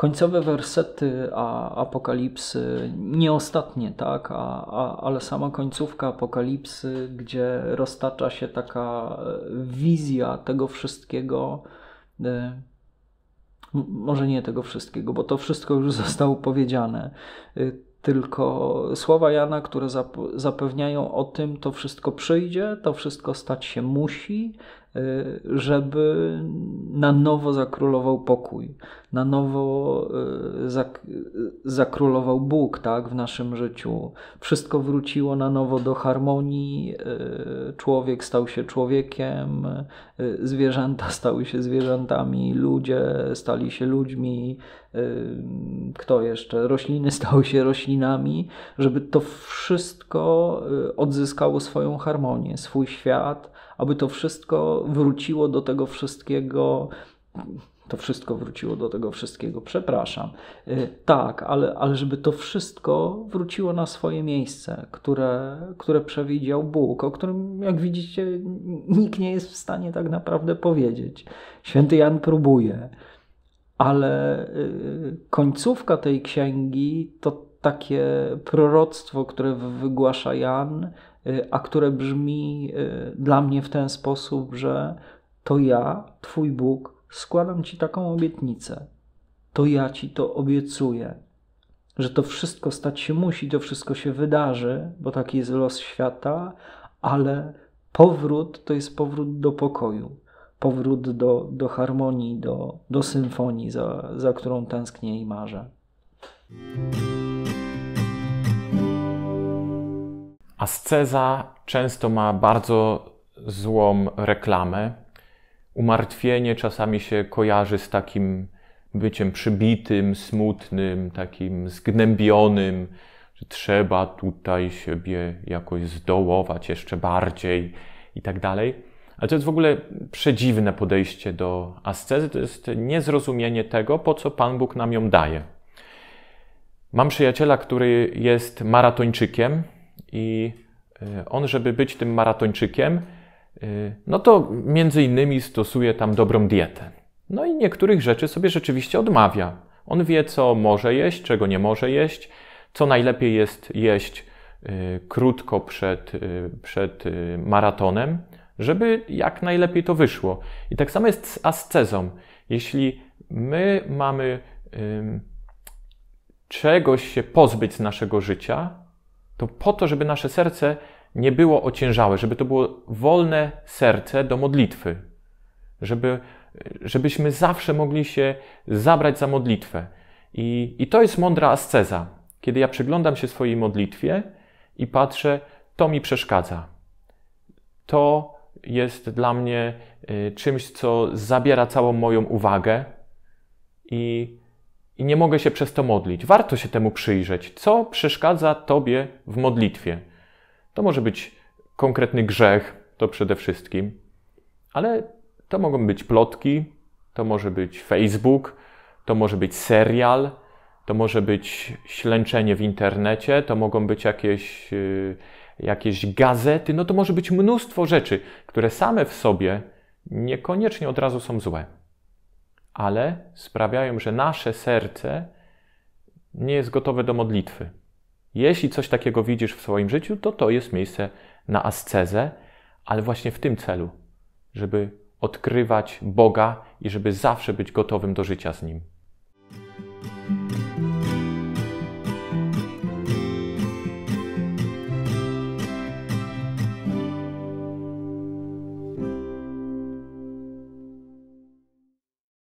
Końcowe wersety Apokalipsy, nie ostatnie, tak, a, a, ale sama końcówka Apokalipsy, gdzie roztacza się taka e, wizja tego wszystkiego, e, może nie tego wszystkiego, bo to wszystko już zostało powiedziane, e, tylko słowa Jana, które zapewniają o tym, to wszystko przyjdzie, to wszystko stać się musi, Y, żeby na nowo zakrólował pokój, na nowo y, zak y, zakrólował Bóg tak, w naszym życiu. Wszystko wróciło na nowo do harmonii, człowiek stał się człowiekiem, zwierzęta stały się zwierzętami, ludzie stali się ludźmi, kto jeszcze? Rośliny stały się roślinami, żeby to wszystko odzyskało swoją harmonię, swój świat, aby to wszystko wróciło do tego wszystkiego. To wszystko wróciło do tego wszystkiego, przepraszam. Y, tak, ale, ale żeby to wszystko wróciło na swoje miejsce, które, które przewidział Bóg, o którym, jak widzicie, nikt nie jest w stanie tak naprawdę powiedzieć. Święty Jan próbuje, ale y, końcówka tej księgi to takie proroctwo, które wygłasza Jan, Y, a które brzmi y, dla mnie w ten sposób, że to ja, Twój Bóg, składam Ci taką obietnicę. To ja Ci to obiecuję, że to wszystko stać się musi, to wszystko się wydarzy, bo taki jest los świata, ale powrót to jest powrót do pokoju, powrót do, do harmonii, do, do symfonii, za, za którą tęsknię i marzę. Asceza często ma bardzo złą reklamę. Umartwienie czasami się kojarzy z takim byciem przybitym, smutnym, takim zgnębionym, że trzeba tutaj siebie jakoś zdołować jeszcze bardziej i tak dalej. Ale to jest w ogóle przedziwne podejście do ascezy, to jest niezrozumienie tego, po co Pan Bóg nam ją daje. Mam przyjaciela, który jest maratończykiem, i e, on, żeby być tym maratończykiem, e, no to między innymi stosuje tam dobrą dietę. No i niektórych rzeczy sobie rzeczywiście odmawia. On wie, co może jeść, czego nie może jeść, co najlepiej jest jeść e, krótko przed, przed maratonem, żeby jak najlepiej to wyszło. I tak samo jest z ascezą. Jeśli my mamy czegoś się pozbyć z naszego życia, to po to, żeby nasze serce nie było ociężałe, żeby to było wolne serce do modlitwy, żeby, żebyśmy zawsze mogli się zabrać za modlitwę. I, I to jest mądra asceza. Kiedy ja przyglądam się swojej modlitwie i patrzę, to mi przeszkadza. To jest dla mnie y, czymś, co zabiera całą moją uwagę i i nie mogę się przez to modlić. Warto się temu przyjrzeć. Co przeszkadza Tobie w modlitwie? To może być konkretny grzech, to przede wszystkim, ale to mogą być plotki, to może być Facebook, to może być serial, to może być ślęczenie w internecie, to mogą być jakieś, y, jakieś gazety, no to może być mnóstwo rzeczy, które same w sobie niekoniecznie od razu są złe ale sprawiają, że nasze serce nie jest gotowe do modlitwy. Jeśli coś takiego widzisz w swoim życiu, to to jest miejsce na ascezę, ale właśnie w tym celu, żeby odkrywać Boga i żeby zawsze być gotowym do życia z Nim.